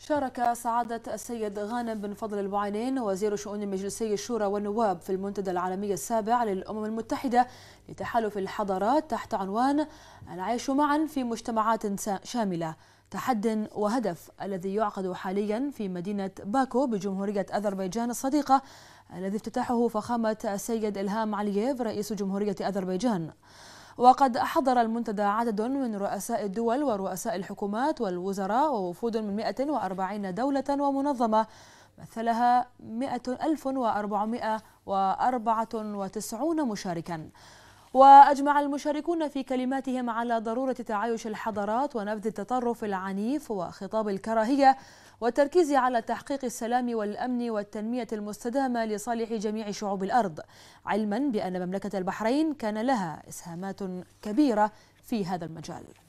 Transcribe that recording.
شارك سعادة السيد غانم بن فضل البعينين وزير شؤون مجلسي الشورى والنواب في المنتدى العالمي السابع للأمم المتحدة لتحالف الحضارات تحت عنوان العيش معا في مجتمعات شاملة تحد وهدف الذي يعقد حاليا في مدينة باكو بجمهورية أذربيجان الصديقة الذي افتتحه فخامة السيد إلهام علييف رئيس جمهورية أذربيجان وقد حضر المنتدى عدد من رؤساء الدول ورؤساء الحكومات والوزراء ووفود من 140 دولة ومنظمة مثلها 1494 مشاركا وأجمع المشاركون في كلماتهم على ضرورة تعايش الحضارات ونبذ التطرف العنيف وخطاب الكراهية والتركيز على تحقيق السلام والأمن والتنمية المستدامة لصالح جميع شعوب الأرض علما بأن مملكة البحرين كان لها إسهامات كبيرة في هذا المجال